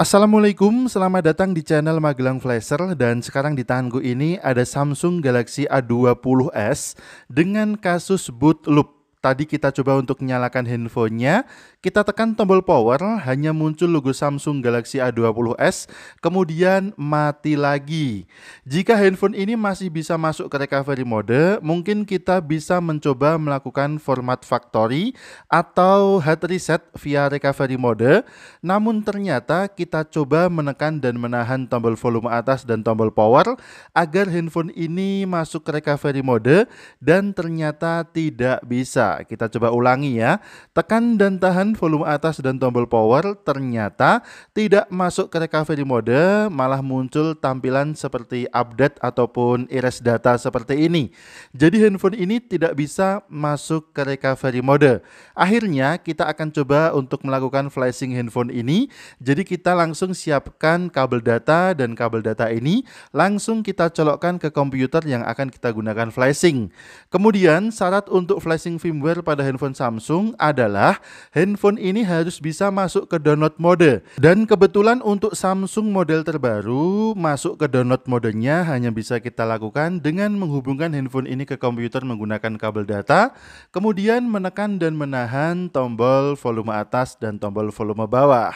Assalamualaikum, selamat datang di channel Magelang Flasher dan sekarang di tanganku ini ada Samsung Galaxy A20s dengan kasus boot loop. Tadi kita coba untuk nyalakan handphonenya, kita tekan tombol power, hanya muncul logo Samsung Galaxy A20s, kemudian mati lagi. Jika handphone ini masih bisa masuk ke recovery mode, mungkin kita bisa mencoba melakukan format factory atau hard reset via recovery mode. Namun ternyata kita coba menekan dan menahan tombol volume atas dan tombol power agar handphone ini masuk ke recovery mode dan ternyata tidak bisa kita coba ulangi ya. Tekan dan tahan volume atas dan tombol power ternyata tidak masuk ke recovery mode, malah muncul tampilan seperti update ataupun erase data seperti ini. Jadi handphone ini tidak bisa masuk ke recovery mode. Akhirnya kita akan coba untuk melakukan flashing handphone ini. Jadi kita langsung siapkan kabel data dan kabel data ini langsung kita colokkan ke komputer yang akan kita gunakan flashing. Kemudian syarat untuk flashing film firmware pada handphone Samsung adalah handphone ini harus bisa masuk ke download mode. Dan kebetulan untuk Samsung model terbaru, masuk ke download modenya hanya bisa kita lakukan dengan menghubungkan handphone ini ke komputer menggunakan kabel data, kemudian menekan dan menahan tombol volume atas dan tombol volume bawah.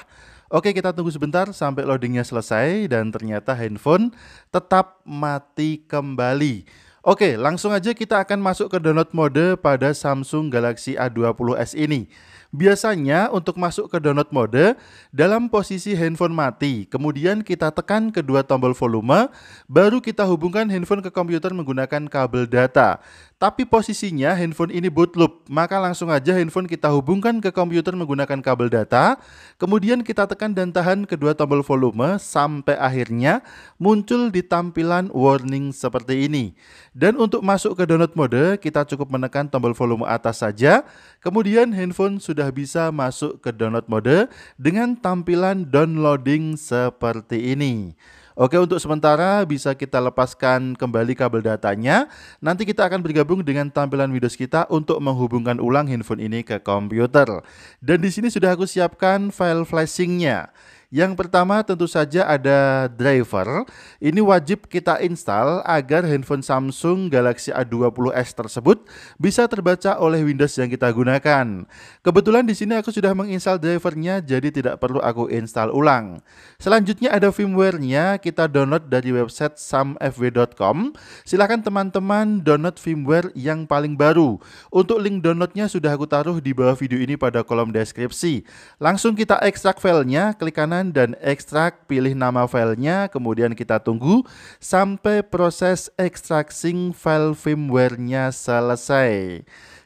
Oke kita tunggu sebentar sampai loadingnya selesai dan ternyata handphone tetap mati kembali. Oke, langsung aja kita akan masuk ke download mode pada Samsung Galaxy A20s ini. Biasanya untuk masuk ke download mode dalam posisi handphone mati, kemudian kita tekan kedua tombol volume, baru kita hubungkan handphone ke komputer menggunakan kabel data. Tapi posisinya handphone ini boot loop, maka langsung aja handphone kita hubungkan ke komputer menggunakan kabel data, kemudian kita tekan dan tahan kedua tombol volume sampai akhirnya muncul di tampilan warning seperti ini. Dan untuk masuk ke download mode, kita cukup menekan tombol volume atas saja, kemudian handphone sudah sudah bisa masuk ke download mode dengan tampilan downloading seperti ini. Oke, untuk sementara bisa kita lepaskan kembali kabel datanya. Nanti kita akan bergabung dengan tampilan Windows kita untuk menghubungkan ulang handphone ini ke komputer. Dan di sini sudah aku siapkan file flashingnya. Yang pertama tentu saja ada driver. Ini wajib kita install agar handphone Samsung Galaxy A20s tersebut bisa terbaca oleh Windows yang kita gunakan. Kebetulan di sini aku sudah menginstal drivernya jadi tidak perlu aku install ulang. Selanjutnya ada firmware-nya, kita download dari website samfw.com. Silahkan teman-teman download firmware yang paling baru. Untuk link downloadnya sudah aku taruh di bawah video ini pada kolom deskripsi. Langsung kita ekstrak filenya, klik kanan dan ekstrak, pilih nama filenya, kemudian kita tunggu sampai proses ekstraksi file firmware-nya selesai.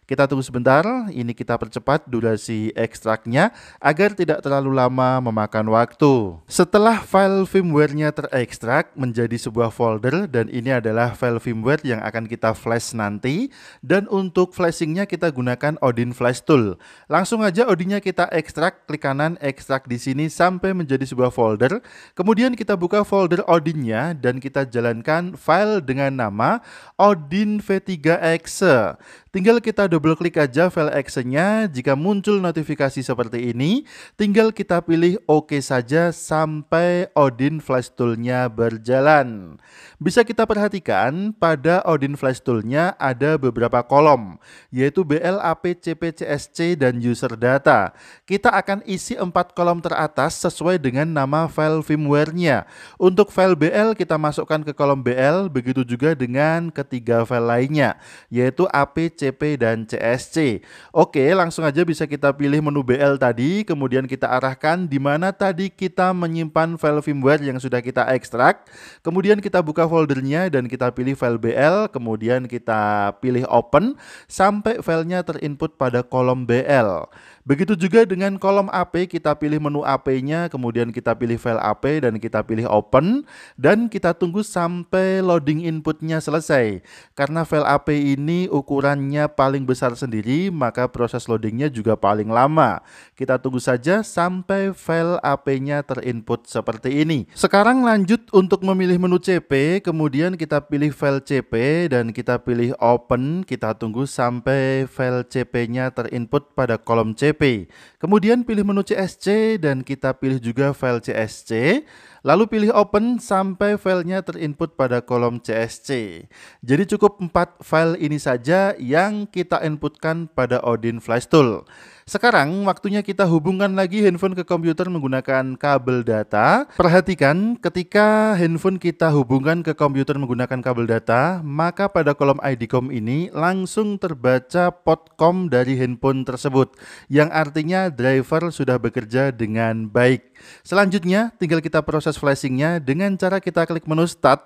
Kita tunggu sebentar, ini kita percepat durasi ekstraknya agar tidak terlalu lama memakan waktu. Setelah file firmware-nya terekstrak menjadi sebuah folder dan ini adalah file firmware yang akan kita flash nanti dan untuk flashingnya kita gunakan Odin Flash Tool. Langsung aja Odin-nya kita ekstrak, klik kanan ekstrak di sini sampai menjadi sebuah folder. Kemudian kita buka folder Odin-nya dan kita jalankan file dengan nama Odin V3 Exe. Tinggal kita double klik aja file actionnya. Jika muncul notifikasi seperti ini, tinggal kita pilih OK saja sampai Odin Flash Tool-nya berjalan. Bisa kita perhatikan pada Odin Flash Tool-nya ada beberapa kolom, yaitu BLAP, CPCSC, dan User Data. Kita akan isi empat kolom teratas sesuai dengan nama file firmware-nya. Untuk file BL kita masukkan ke kolom BL, begitu juga dengan ketiga file lainnya, yaitu AP, CP, dan CSC. Oke, langsung aja bisa kita pilih menu BL tadi, kemudian kita arahkan di mana tadi kita menyimpan file firmware yang sudah kita ekstrak. Kemudian kita buka foldernya dan kita pilih file BL, kemudian kita pilih open sampai filenya terinput pada kolom BL. Begitu juga dengan kolom AP, kita pilih menu AP-nya, kemudian kita pilih file AP dan kita pilih open dan kita tunggu sampai loading inputnya selesai. Karena file AP ini ukurannya paling besar sendiri, maka proses loadingnya juga paling lama. Kita tunggu saja sampai file AP-nya terinput seperti ini. Sekarang lanjut untuk memilih menu CP, kemudian kita pilih file CP dan kita pilih open, kita tunggu sampai file CP-nya terinput pada kolom CP Kemudian pilih menu CSC dan kita pilih juga file CSC. Lalu pilih open sampai filenya terinput pada kolom CSC. Jadi cukup 4 file ini saja yang kita inputkan pada Odin Flash Tool. Sekarang waktunya kita hubungkan lagi handphone ke komputer menggunakan kabel data. Perhatikan ketika handphone kita hubungkan ke komputer menggunakan kabel data, maka pada kolom IDCOM ini langsung terbaca port COM dari handphone tersebut, yang artinya driver sudah bekerja dengan baik. Selanjutnya tinggal kita proses flashingnya dengan cara kita klik menu start,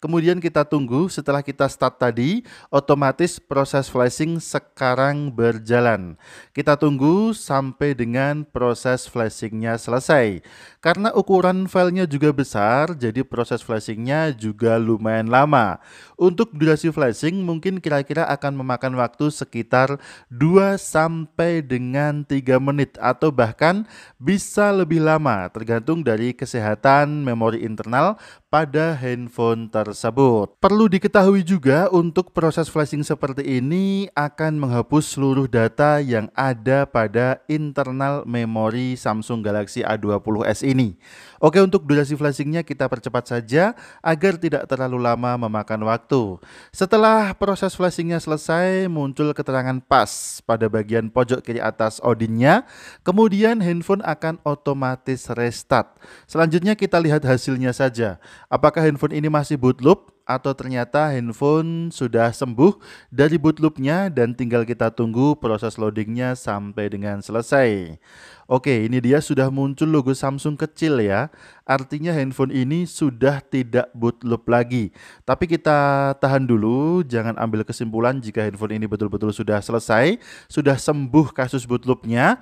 kemudian kita tunggu setelah kita start tadi, otomatis proses flashing sekarang berjalan. Kita tunggu sampai dengan proses flashingnya selesai. Karena ukuran filenya juga besar, jadi proses flashingnya juga lumayan lama. Untuk durasi flashing mungkin kira-kira akan memakan waktu sekitar 2 sampai dengan 3 menit atau bahkan bisa lebih lama tergantung dari kesehatan memori internal pada handphone tersebut. Perlu diketahui juga untuk proses flashing seperti ini akan menghapus seluruh data yang ada pada internal memori Samsung Galaxy A20s ini. Oke, untuk durasi flashingnya kita percepat saja agar tidak terlalu lama memakan waktu. Setelah proses flashingnya selesai, muncul keterangan PAS pada bagian pojok kiri atas Odinnya, kemudian handphone akan otomatis restart. Selanjutnya kita kita lihat hasilnya saja. Apakah handphone ini masih boot loop atau ternyata handphone sudah sembuh dari boot loopnya dan tinggal kita tunggu proses loadingnya sampai dengan selesai. Oke, ini dia sudah muncul logo Samsung kecil ya. Artinya handphone ini sudah tidak boot loop lagi. Tapi kita tahan dulu, jangan ambil kesimpulan jika handphone ini betul-betul sudah selesai, sudah sembuh kasus boot loopnya.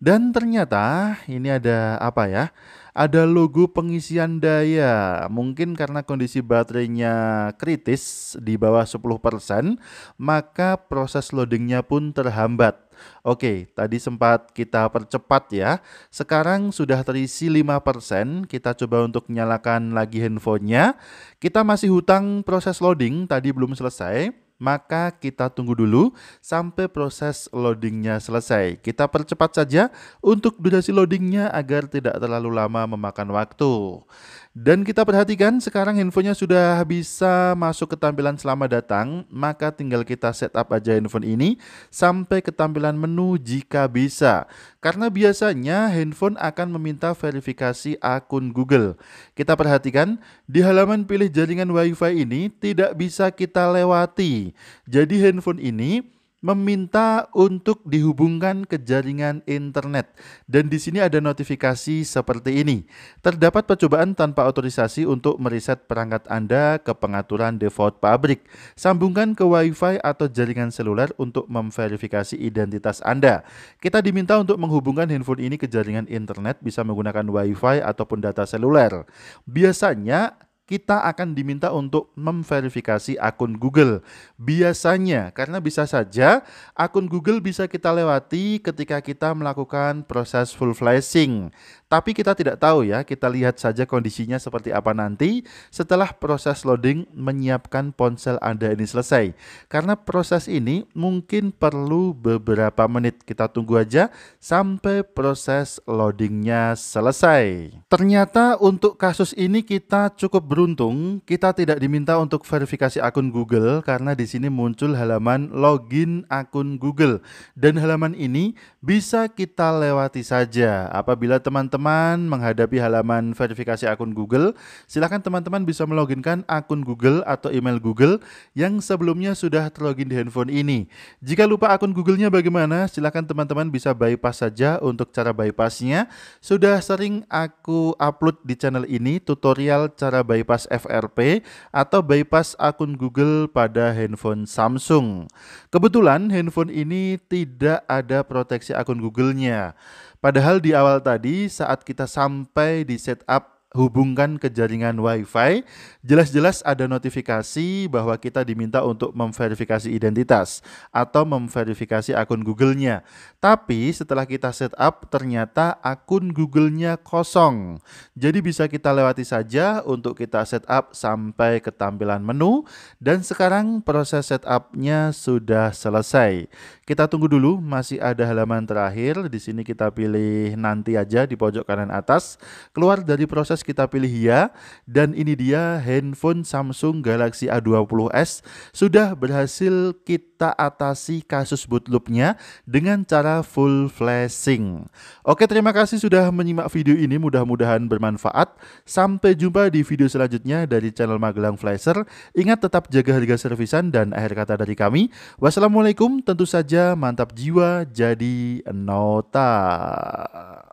Dan ternyata ini ada apa ya? ada logo pengisian daya. Mungkin karena kondisi baterainya kritis di bawah 10%, maka proses loadingnya pun terhambat. Oke, tadi sempat kita percepat ya. Sekarang sudah terisi 5%, kita coba untuk nyalakan lagi handphonenya. Kita masih hutang proses loading, tadi belum selesai maka kita tunggu dulu sampai proses loadingnya selesai. Kita percepat saja untuk durasi loadingnya agar tidak terlalu lama memakan waktu. Dan kita perhatikan sekarang handphonenya sudah bisa masuk ke tampilan selamat datang, maka tinggal kita setup aja handphone ini sampai ke tampilan menu jika bisa. Karena biasanya handphone akan meminta verifikasi akun Google. Kita perhatikan di halaman pilih jaringan WiFi ini tidak bisa kita lewati jadi handphone ini meminta untuk dihubungkan ke jaringan internet dan di sini ada notifikasi seperti ini. Terdapat percobaan tanpa otorisasi untuk meriset perangkat Anda ke pengaturan default pabrik. Sambungkan ke WiFi atau jaringan seluler untuk memverifikasi identitas Anda. Kita diminta untuk menghubungkan handphone ini ke jaringan internet bisa menggunakan WiFi ataupun data seluler. Biasanya kita akan diminta untuk memverifikasi akun Google. Biasanya, karena bisa saja akun Google bisa kita lewati ketika kita melakukan proses full flashing. Tapi kita tidak tahu ya, kita lihat saja kondisinya seperti apa nanti setelah proses loading menyiapkan ponsel Anda ini selesai. Karena proses ini mungkin perlu beberapa menit, kita tunggu aja sampai proses loadingnya selesai. Ternyata untuk kasus ini kita cukup beruntung, kita tidak diminta untuk verifikasi akun Google karena di sini muncul halaman login akun Google. Dan halaman ini bisa kita lewati saja apabila teman-teman teman-teman menghadapi halaman verifikasi akun Google, silakan teman-teman bisa meloginkan akun Google atau email Google yang sebelumnya sudah terlogin di handphone ini. Jika lupa akun Google-nya bagaimana, silakan teman-teman bisa bypass saja untuk cara bypassnya. Sudah sering aku upload di channel ini tutorial cara bypass FRP atau bypass akun Google pada handphone Samsung. Kebetulan handphone ini tidak ada proteksi akun Google-nya. Padahal di awal tadi saat kita sampai di setup hubungkan ke jaringan WiFi, jelas-jelas ada notifikasi bahwa kita diminta untuk memverifikasi identitas atau memverifikasi akun Google-nya. Tapi setelah kita setup, ternyata akun Google-nya kosong. Jadi bisa kita lewati saja untuk kita setup sampai ke tampilan menu. Dan sekarang proses setup-nya sudah selesai. Kita tunggu dulu, masih ada halaman terakhir. Di sini kita pilih nanti aja di pojok kanan atas. Keluar dari proses kita pilih ya dan ini dia handphone Samsung Galaxy A20s sudah berhasil kita atasi kasus bootloopnya dengan cara full flashing. Oke terima kasih sudah menyimak video ini mudah-mudahan bermanfaat. Sampai jumpa di video selanjutnya dari channel Magelang Flasher. Ingat tetap jaga harga servisan dan akhir kata dari kami. Wassalamualaikum tentu saja mantap jiwa jadi nota.